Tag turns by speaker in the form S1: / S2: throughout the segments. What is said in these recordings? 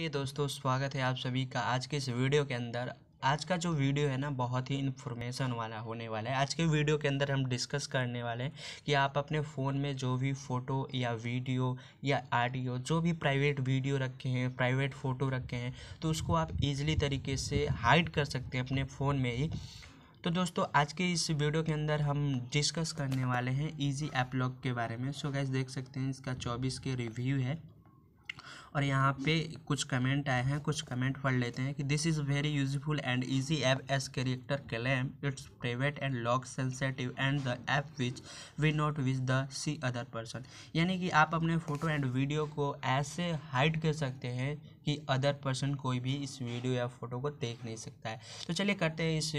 S1: ये दोस्तों स्वागत है आप सभी का आज के इस वीडियो के अंदर आज का जो वीडियो है ना बहुत ही इन्फॉर्मेशन वाला होने वाला है आज के वीडियो के अंदर हम डिस्कस करने वाले हैं कि आप अपने फ़ोन में जो भी फ़ोटो या वीडियो या आडियो जो भी प्राइवेट वीडियो रखे हैं प्राइवेट फ़ोटो रखे हैं तो उसको आप इजीली तरीके से हाइड कर सकते हैं अपने फ़ोन में ही तो दोस्तों आज के इस वीडियो के अंदर हम डिस्कस करने वाले हैं ईजी ऐप लॉक के बारे में सो गैस देख सकते हैं इसका चौबीस के रिव्यू है और यहाँ पे कुछ कमेंट आए हैं कुछ कमेंट पढ़ लेते हैं कि this is very useful and easy app as character claim its private and lock sensitive and the app which we not which the see other person यानी कि आप अपने फ़ोटो एंड वीडियो को ऐसे हाइड कर सकते हैं कि अदर पर्सन कोई भी इस वीडियो या फोटो को देख नहीं सकता है तो चलिए करते हैं इस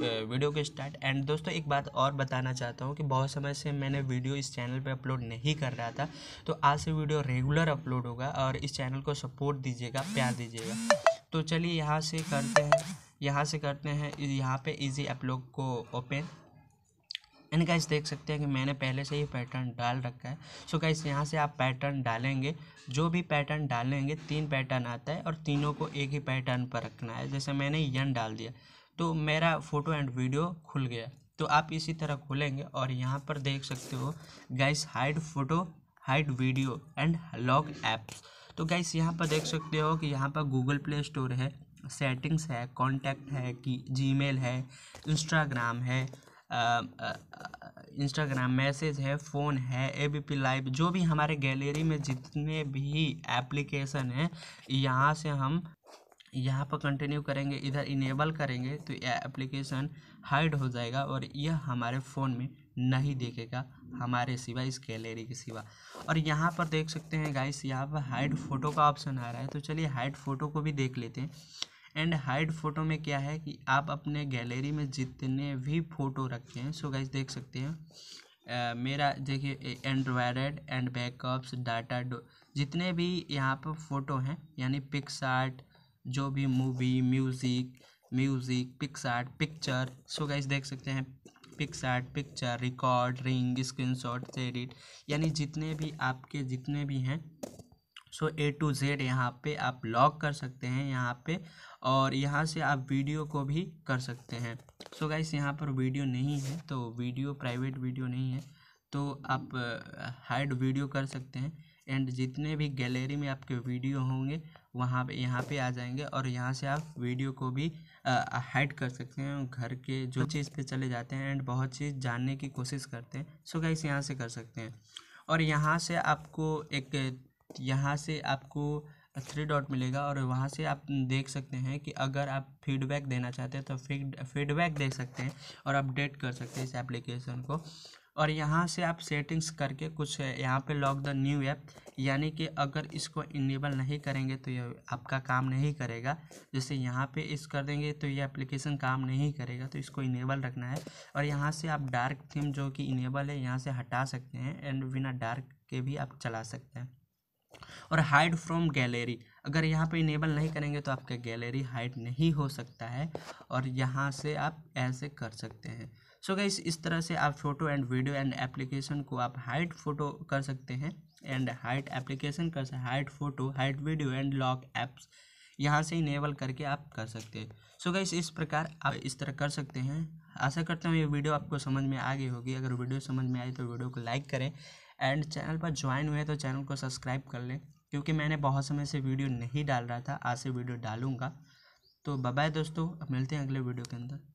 S1: वीडियो को स्टार्ट एंड दोस्तों एक बात और बताना चाहता हूँ कि बहुत समय से मैंने वीडियो इस चैनल पर अपलोड नहीं कर रहा था तो आज से वीडियो रेगुलर अपलोड होगा और इस चैनल को सपोर्ट दीजिएगा प्यार दीजिएगा तो चलिए यहाँ से करते हैं यहाँ से करते हैं यहाँ पे इजी ऐप को ओपन एंड गाइस देख सकते हैं कि मैंने पहले से ही पैटर्न डाल रखा है सो गाइस यहाँ से आप पैटर्न डालेंगे जो भी पैटर्न डालेंगे तीन पैटर्न आता है और तीनों को एक ही पैटर्न पर रखना है जैसे मैंने यन डाल दिया तो मेरा फ़ोटो एंड वीडियो खुल गया तो आप इसी तरह खोलेंगे और यहाँ पर देख सकते हो guys hide photo hide video and log apps तो गाइस यहाँ पर देख सकते हो कि यहाँ पर गूगल प्ले स्टोर है सेटिंग्स है कॉन्टैक्ट है कि जीमेल है इंस्टाग्राम है इंस्टाग्राम मैसेज है फ़ोन है ए बी पी लाइव जो भी हमारे गैलरी में जितने भी एप्लीकेशन हैं यहाँ से हम यहाँ पर कंटिन्यू करेंगे इधर इनेबल करेंगे तो यह एप्लीकेशन हाइड हो जाएगा और यह हमारे फ़ोन में नहीं देखेगा हमारे सिवा इस गैलरी के सिवा और यहाँ पर देख सकते हैं गाइस यहाँ पर हाइड फ़ोटो का ऑप्शन आ रहा है तो चलिए हाइड फ़ोटो को भी देख लेते हैं एंड हाइड फ़ोटो में क्या है कि आप अपने गैलरी में जितने भी फ़ोटो रखे हैं सो गाइज देख सकते हैं मेरा देखिए एंड्रॉयड एंड बैकअप्स डाटा डो जितने भी यहाँ पर फ़ोटो हैं यानी पिक्स आर्ट जो भी movie music music PicsArt picture so guys देख सकते हैं PicsArt picture record ring screenshot edit यानी जितने भी आपके जितने भी हैं सो ए टू जेड यहाँ पे आप लॉक कर सकते हैं यहाँ पे और यहाँ से आप वीडियो को भी कर सकते हैं सो so गाइस यहाँ पर वीडियो नहीं है तो वीडियो प्राइवेट वीडियो नहीं है तो आप हाइड वीडियो कर सकते हैं एंड जितने भी गैलरी में आपके वीडियो होंगे वहाँ पे यहाँ पे आ जाएंगे और यहाँ से आप वीडियो को भी हाइड कर सकते हैं घर के जो हाँ। चीज़ पे चले जाते हैं एंड बहुत चीज़ जानने की कोशिश करते हैं सो गाइस यहाँ से कर सकते हैं और यहाँ से आपको एक यहाँ से आपको थ्री डॉट मिलेगा और वहाँ से आप देख सकते हैं कि अगर आप फीडबैक देना चाहते हैं तो फीड फीडबैक दे सकते हैं और अपडेट कर सकते हैं इस एप्लीकेशन को और यहाँ से आप सेटिंग्स करके कुछ यहाँ पे लॉक द न्यू ऐप यानी कि अगर इसको इनेबल नहीं करेंगे तो ये आपका काम नहीं करेगा जैसे यहाँ पे इस कर देंगे तो ये एप्लीकेशन काम नहीं करेगा तो इसको इनेबल रखना है और यहाँ से आप डार्क थीम जो कि इनेबल है यहाँ से हटा सकते हैं एंड बिना डार्क के भी आप चला सकते हैं और हाइड फ्रॉम गैलरी अगर यहाँ पे इनेबल नहीं करेंगे तो आपका गैलरी हाइड नहीं हो सकता है और यहाँ से आप ऐसे कर सकते हैं सो so गाइस इस तरह से आप photo and video and application को आप हाइड फ़ोटो कर सकते हैं एंड हाइड एप्लीकेशन कर सकते hide photo hide video and lock apps यहाँ से इनेबल करके आप कर सकते हैं सो गाइस इस प्रकार आप इस तरह कर सकते हैं आशा करता हूँ ये वीडियो आपको समझ में आ गई होगी अगर वीडियो समझ में आई तो वीडियो को लाइक करें एंड चैनल पर ज्वाइन हुए तो चैनल को सब्सक्राइब कर लें क्योंकि मैंने बहुत समय से वीडियो नहीं डाल रहा था आज से वीडियो डालूंगा तो बाय दोस्तों अब मिलते हैं अगले वीडियो के अंदर